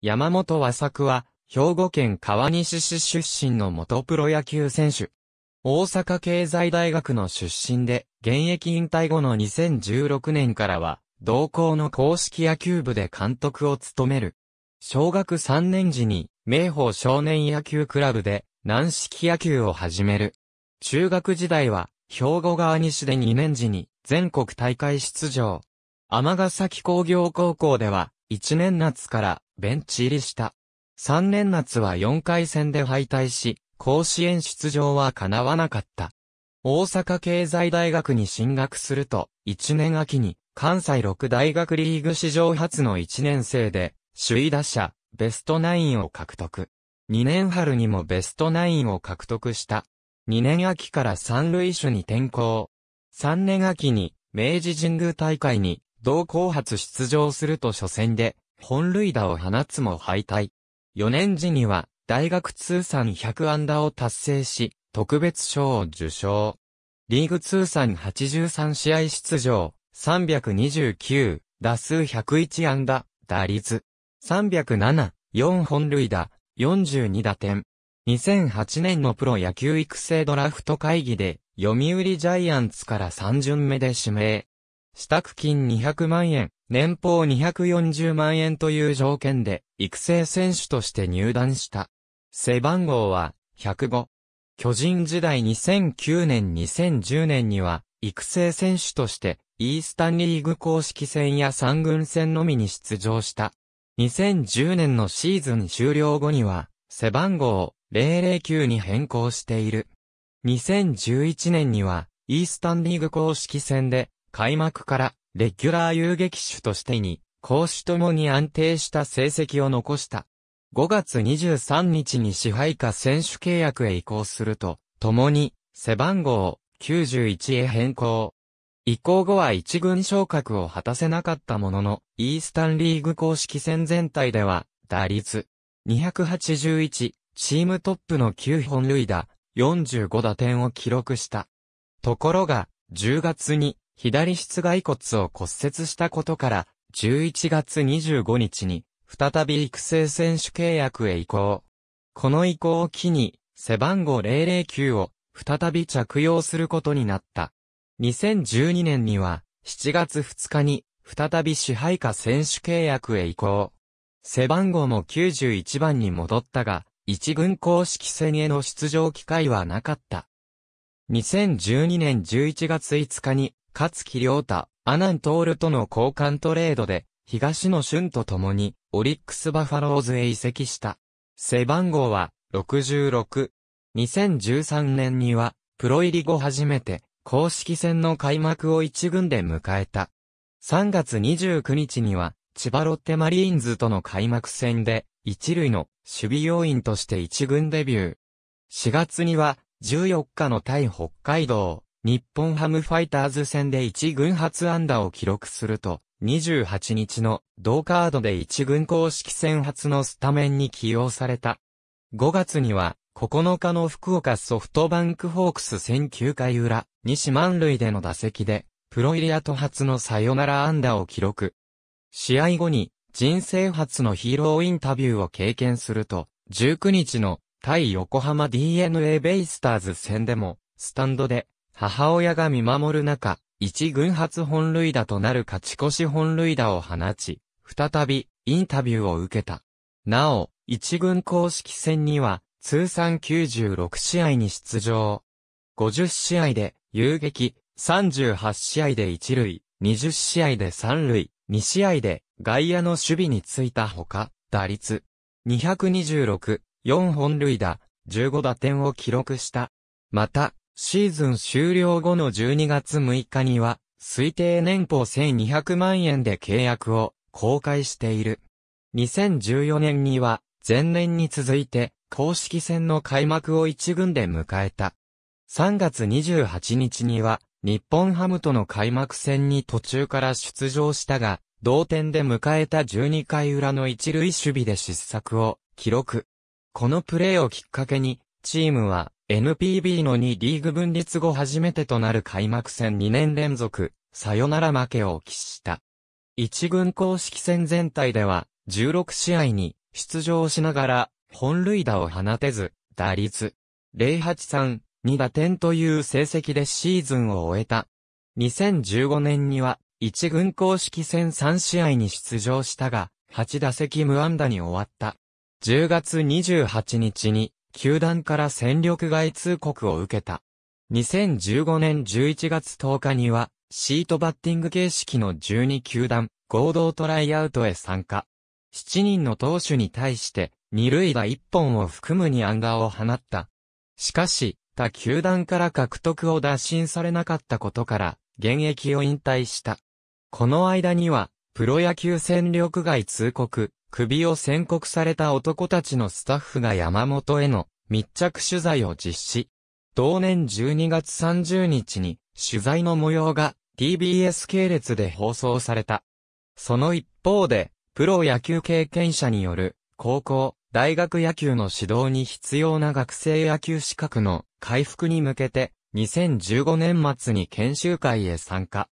山本和作は、兵庫県川西市出身の元プロ野球選手。大阪経済大学の出身で、現役引退後の2016年からは、同校の公式野球部で監督を務める。小学3年時に、明宝少年野球クラブで、軟式野球を始める。中学時代は、兵庫川西で2年時に、全国大会出場。天ヶ崎工業高校では、1年夏からベンチ入りした。3年夏は4回戦で敗退し、甲子園出場は叶わなかった。大阪経済大学に進学すると、1年秋に関西6大学リーグ史上初の1年生で、首位打者、ベストナインを獲得。2年春にもベストナインを獲得した。2年秋から三塁手に転向。3年秋に、明治神宮大会に、同校発出場すると初戦で、本塁打を放つも敗退。4年時には、大学通算100安打を達成し、特別賞を受賞。リーグ通算83試合出場、329、打数101安打、打率。307、4本塁打、42打点。2008年のプロ野球育成ドラフト会議で、読売ジャイアンツから3巡目で指名。支度金200万円、年俸240万円という条件で、育成選手として入団した。背番号は、105。巨人時代2009年2010年には、育成選手として、イースタンリーグ公式戦や三軍戦のみに出場した。2010年のシーズン終了後には、背番号を009に変更している。2011年には、イースタンリーグ公式戦で、開幕からレギュラー遊撃手としてに、攻守ともに安定した成績を残した。5月23日に支配下選手契約へ移行すると、共に背番号91へ変更。移行後は一軍昇格を果たせなかったものの、イースタンリーグ公式戦全体では、打率281、チームトップの9本塁打、45打点を記録した。ところが、10月に左室外骨を骨折したことから、11月25日に、再び育成選手契約へ移行。この移行を機に、背番号009を、再び着用することになった。2012年には、7月2日に、再び支配下選手契約へ移行。背番号も91番に戻ったが、一軍公式戦への出場機会はなかった。2012年11月5日に勝木亮太、アナントールとの交換トレードで、東野俊と共に、オリックスバファローズへ移籍した。背番号は、66。2013年には、プロ入り後初めて、公式戦の開幕を一軍で迎えた。3月29日には、千葉ロッテマリーンズとの開幕戦で、一塁の守備要員として一軍デビュー。4月には、14日の対北海道日本ハムファイターズ戦で1軍初安打を記録すると、28日の同カードで1軍公式戦初のスタメンに起用された。5月には、9日の福岡ソフトバンクホークス戦9回裏、西満塁での打席で、プロイリアと初のサヨナラ安打を記録。試合後に、人生初のヒーローインタビューを経験すると、19日の対横浜 DNA ベイスターズ戦でも、スタンドで母親が見守る中、一軍発本塁打となる勝ち越し本塁打を放ち、再び、インタビューを受けた。なお、一軍公式戦には、通算96試合に出場。50試合で、遊撃、38試合で一塁、20試合で三塁、2試合で、外野の守備についたほか、打率、226、4本塁打、15打点を記録した。また、シーズン終了後の12月6日には、推定年俸1200万円で契約を公開している。2014年には、前年に続いて、公式戦の開幕を一軍で迎えた。3月28日には、日本ハムとの開幕戦に途中から出場したが、同点で迎えた12回裏の一塁守備で失策を記録。このプレーをきっかけに、チームは NPB の2リーグ分立後初めてとなる開幕戦2年連続、サヨナラ負けを喫した。一軍公式戦全体では、16試合に出場しながら、本塁打を放てず、打率、083、2打点という成績でシーズンを終えた。2015年には、一軍公式戦3試合に出場したが、8打席無安打に終わった。10月28日に球団から戦力外通告を受けた。2015年11月10日には、シートバッティング形式の12球団、合同トライアウトへ参加。7人の投手に対して、二塁打一本を含む二アンダーを放った。しかし、他球団から獲得を打診されなかったことから、現役を引退した。この間には、プロ野球戦力外通告、首を宣告された男たちのスタッフが山本への密着取材を実施。同年12月30日に取材の模様が TBS 系列で放送された。その一方で、プロ野球経験者による高校、大学野球の指導に必要な学生野球資格の回復に向けて、2015年末に研修会へ参加。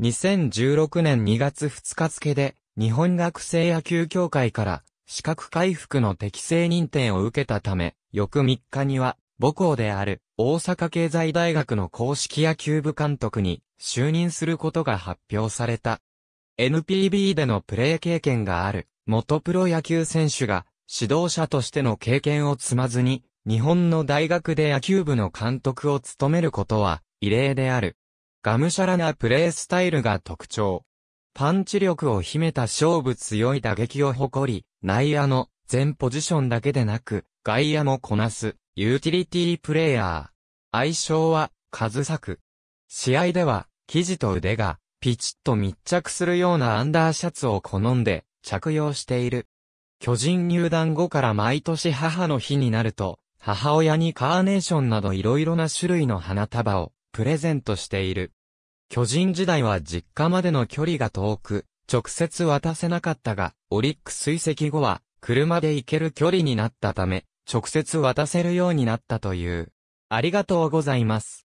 2016年2月2日付で、日本学生野球協会から資格回復の適正認定を受けたため、翌3日には母校である大阪経済大学の公式野球部監督に就任することが発表された。NPB でのプレー経験がある元プロ野球選手が指導者としての経験を積まずに日本の大学で野球部の監督を務めることは異例である。がむしゃらなプレースタイルが特徴。パンチ力を秘めた勝負強い打撃を誇り、内野の全ポジションだけでなく、外野もこなす、ユーティリティプレイヤー。愛称は、カズサク。試合では、生地と腕が、ピチッと密着するようなアンダーシャツを好んで、着用している。巨人入団後から毎年母の日になると、母親にカーネーションなど色々な種類の花束を、プレゼントしている。巨人時代は実家までの距離が遠く、直接渡せなかったが、オリックス移跡後は、車で行ける距離になったため、直接渡せるようになったという。ありがとうございます。